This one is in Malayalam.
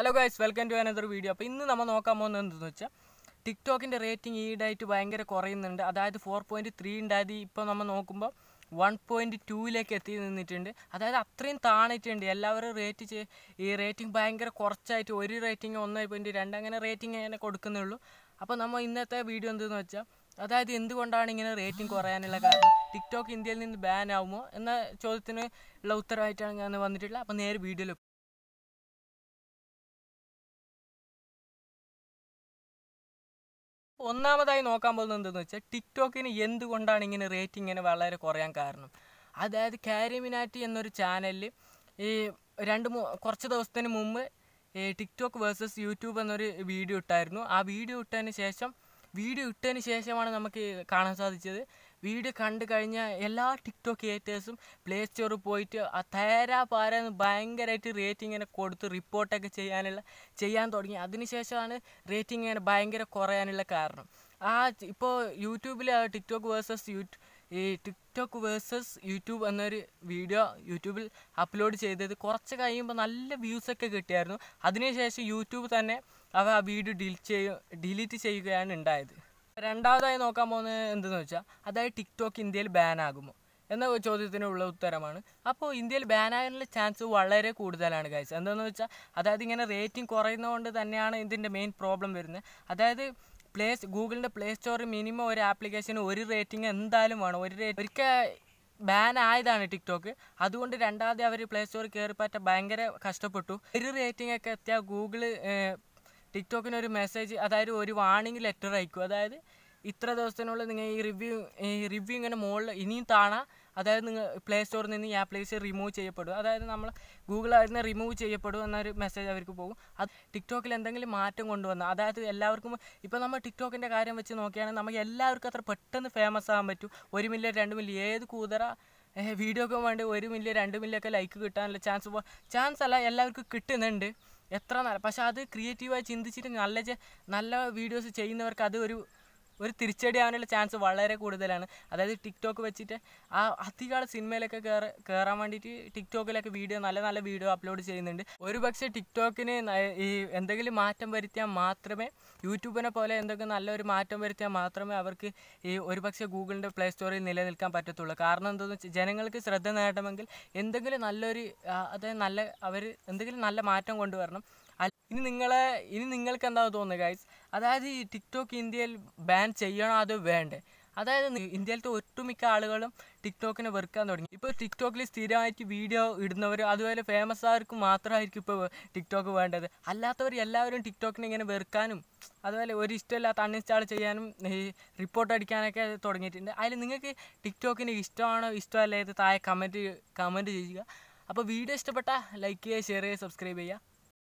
hello guys welcome to another video അപ്പോൾ ഇന്ന് നമ്മൾ നോക്കാൻ പോകുന്നത് എന്താണെന്ന് വെച്ചാൽ ടിക്ടോക്കിൻ്റെ റേറ്റിംഗ് ഈടായിട്ട് ഭയങ്കര കുറയുന്നുണ്ട് അതായത് ഫോർ പോയിൻറ്റ് ത്രീ ഉണ്ടായത് ഇപ്പോൾ നമ്മൾ നോക്കുമ്പോൾ വൺ പോയിൻറ്റ് ടൂവിലേക്ക് എത്തി നിന്നിട്ടുണ്ട് അതായത് അത്രയും താണിട്ടുണ്ട് എല്ലാവരും റേറ്റ് ചെയ് ഈ റേറ്റിംഗ് ഭയങ്കര കുറച്ചായിട്ട് ഒരു റേറ്റിംഗ് ഒന്ന് പോയിൻറ്റ് രണ്ട് അങ്ങനെ റേറ്റിംഗ് അങ്ങനെ കൊടുക്കുന്നുള്ളൂ അപ്പോൾ നമ്മൾ ഇന്നത്തെ വീഡിയോ എന്തെന്ന് വെച്ചാൽ അതായത് എന്തുകൊണ്ടാണ് ഇങ്ങനെ റേറ്റിംഗ് കുറയാനുള്ള കാരണം ടിക്ടോക്ക് ഇന്ത്യയിൽ നിന്ന് ബാൻ ആവുമോ എന്ന ചോദ്യത്തിന് ഉള്ള ഉത്തരവായിട്ടാണ് ഞാൻ വന്നിട്ടുള്ളത് അപ്പോൾ നേരെ വീഡിയോയിൽ ഒന്നാമതായി നോക്കാൻ പോകുന്നത് എന്താണെന്ന് വെച്ചാൽ ടിക്ടോക്കിന് എന്തുകൊണ്ടാണ് ഇങ്ങനെ റേറ്റിംഗ് ഇങ്ങനെ വളരെ കുറയാൻ കാരണം അതായത് കാരിമിനാറ്റി എന്നൊരു ചാനലിൽ ഈ രണ്ട് കുറച്ച് ദിവസത്തിന് മുമ്പ് ടിക്ടോക്ക് വേഴ്സസ് യൂട്യൂബ് എന്നൊരു വീഡിയോ ഇട്ടായിരുന്നു ആ വീഡിയോ ഇട്ടതിന് ശേഷം വീഡിയോ ഇട്ടതിന് ശേഷമാണ് നമുക്ക് കാണാൻ സാധിച്ചത് വീഡിയോ കണ്ടു കഴിഞ്ഞ എല്ലാ ടിക്ടോക്ക് ക്രിയേറ്റേഴ്സും പ്ലേ സ്റ്റോറിൽ പോയിട്ട് ആ തേരാ പാരെന്ന് ഭയങ്കരമായിട്ട് റേറ്റിംഗ് ഇങ്ങനെ കൊടുത്ത് റിപ്പോർട്ടൊക്കെ ചെയ്യാനുള്ള ചെയ്യാൻ തുടങ്ങി അതിനുശേഷമാണ് റേറ്റിംഗ് ഇങ്ങനെ ഭയങ്കര കുറയാനുള്ള കാരണം ആ ഇപ്പോൾ യൂട്യൂബിൽ ടിക്ടോക്ക് വേഴ്സസ് യൂട്യൂബ് ഈ ടിക്ടോക്ക് വേഴ്സസ് യൂട്യൂബ് എന്നൊരു വീഡിയോ യൂട്യൂബിൽ അപ്ലോഡ് ചെയ്തത് കുറച്ച് കഴിയുമ്പോൾ നല്ല വ്യൂസൊക്കെ കിട്ടിയായിരുന്നു അതിനുശേഷം യൂട്യൂബ് തന്നെ അവ ആ വീഡിയോ ഡിലീറ്റ് ചെയ്യുക ഡിലീറ്റ് ചെയ്യുകയാണ് ഉണ്ടായത് രണ്ടാമതായി നോക്കാൻ പോകുന്നത് എന്തെന്ന് വെച്ചാൽ അതായത് ടിക്ടോക്ക് ഇന്ത്യയിൽ ബാൻ ആകുമോ എന്ന ചോദ്യത്തിനുള്ള ഉത്തരമാണ് അപ്പോൾ ഇന്ത്യയിൽ ബാനാകാനുള്ള ചാൻസ് വളരെ കൂടുതലാണ് കാഴ്ച എന്താണെന്ന് വെച്ചാൽ അതായത് ഇങ്ങനെ റേറ്റിംഗ് കുറയുന്നതുകൊണ്ട് തന്നെയാണ് ഇതിൻ്റെ മെയിൻ പ്രോബ്ലം വരുന്നത് അതായത് പ്ലേ ഗൂഗിളിൻ്റെ പ്ലേ സ്റ്റോറിൽ മിനിമം ഒരു ആപ്ലിക്കേഷന് ഒരു റേറ്റിംഗ് എന്തായാലും വേണം ഒരു റേറ്റ് ഒരിക്കൽ ബാൻ ആയതാണ് ടിക്ടോക്ക് അതുകൊണ്ട് രണ്ടാമത് അവർ പ്ലേ സ്റ്റോറിൽ കയറി ഭയങ്കര കഷ്ടപ്പെട്ടു ഒരു റേറ്റിംഗ് ഒക്കെ എത്തിയാൽ ഗൂഗിൾ ടിക്ടോക്കിന് ഒരു മെസ്സേജ് അതായത് ഒരു വാണിംഗ് ലെറ്റർ അയക്കും അതായത് ഇത്ര ദിവസത്തിനുള്ളിൽ നിങ്ങൾ ഈ റിവ്യൂ ഈ റിവ്യൂ ഇങ്ങനെ മുകളിൽ ഇനിയും താണ അതായത് നിങ്ങൾ പ്ലേ സ്റ്റോറിൽ നിന്ന് ഈ ആപ്ലിക്കേഷൻ റിമൂവ് ചെയ്യപ്പെടും അതായത് നമ്മൾ ഗൂഗിൾ അതിന് റിമൂവ് ചെയ്യപ്പെടും എന്നൊരു മെസ്സേജ് അവർക്ക് പോകും അത് ടിക്ടോക്കിൽ എന്തെങ്കിലും മാറ്റം കൊണ്ടുവന്ന അതായത് എല്ലാവർക്കും ഇപ്പോൾ നമ്മൾ ടിക്ടോക്കിൻ്റെ കാര്യം വെച്ച് നോക്കുകയാണെങ്കിൽ നമുക്ക് എല്ലാവർക്കും അത്ര പെട്ടെന്ന് ഫേമസ് ആകാൻ പറ്റും ഒരു മില്യൺ രണ്ട് മില്യൺ ഏത് കൂതറ വീഡിയോക്കും വേണ്ടി ഒരു മില്യൺ രണ്ട് മില്യൺ ലൈക്ക് കിട്ടാനുള്ള ചാൻസ് ചാൻസ് അല്ല എല്ലാവർക്കും കിട്ടുന്നുണ്ട് എത്ര നല്ല പക്ഷെ അത് ക്രിയേറ്റീവായി ചിന്തിച്ചിട്ട് നല്ല നല്ല വീഡിയോസ് ചെയ്യുന്നവർക്ക് അത് ഒരു ഒരു തിരിച്ചടി ആവാനുള്ള ചാൻസ് വളരെ കൂടുതലാണ് അതായത് ടിക്ടോക്ക് വെച്ചിട്ട് ആ അധികം സിനിമയിലൊക്കെ കയറി കയറാൻ വേണ്ടിയിട്ട് ടിക്ടോക്കിലൊക്കെ വീഡിയോ നല്ല നല്ല വീഡിയോ അപ്ലോഡ് ചെയ്യുന്നുണ്ട് പക്ഷേ ടിക്ടോക്കിന് ഈ എന്തെങ്കിലും മാറ്റം വരുത്തിയാൽ മാത്രമേ യൂട്യൂബിനെ പോലെ എന്തെങ്കിലും നല്ലൊരു മാറ്റം വരുത്തിയാൽ മാത്രമേ അവർക്ക് ഈ പക്ഷേ ഗൂഗിളിൻ്റെ പ്ലേ സ്റ്റോറിൽ നിലനിൽക്കാൻ പറ്റത്തുള്ളൂ കാരണം എന്താണെന്ന് വെച്ചാൽ ജനങ്ങൾക്ക് ശ്രദ്ധ നേടണമെങ്കിൽ എന്തെങ്കിലും നല്ലൊരു അതായത് നല്ല അവർ എന്തെങ്കിലും നല്ല മാറ്റം കൊണ്ടുവരണം ഇനി നിങ്ങളെ ഇനി നിങ്ങൾക്ക് എന്താ തോന്നുന്നത് ഗൈസ് അതായത് ഈ ടിക്ടോക്ക് ഇന്ത്യയിൽ ബാൻ ചെയ്യണോ അതോ വേണ്ടേ അതായത് ഇന്ത്യയിലത്തെ ഒട്ടുമിക്ക ആളുകളും ടിക്ടോക്കിനെ വെറുക്കാൻ തുടങ്ങി ഇപ്പോൾ ടിക്ടോക്കിൽ സ്ഥിരമായിട്ട് വീഡിയോ ഇടുന്നവർ അതുപോലെ ഫേമസ് ആർക്ക് മാത്രമായിരിക്കും ഇപ്പോൾ ടിക്ടോക്ക് വേണ്ടത് അല്ലാത്തവർ എല്ലാവരും ടിക്ടോക്കിനെ ഇങ്ങനെ വെറുക്കാനും അതുപോലെ ഒരു ഇഷ്ടമില്ലാത്ത അൺഇൻസ്റ്റാൾ ചെയ്യാനും റിപ്പോർട്ട് അടിക്കാനൊക്കെ തുടങ്ങിയിട്ടുണ്ട് അതിൽ നിങ്ങൾക്ക് ടിക്ടോക്കിന് ഇഷ്ടമാണോ ഇഷ്ടമല്ലേ താഴെ കമൻറ്റ് കമൻറ്റ് ചെയ്യുക അപ്പോൾ വീഡിയോ ഇഷ്ടപ്പെട്ടാൽ ലൈക്ക് ചെയ്യുക ഷെയർ ചെയ്യുക സബ്സ്ക്രൈബ് ചെയ്യുക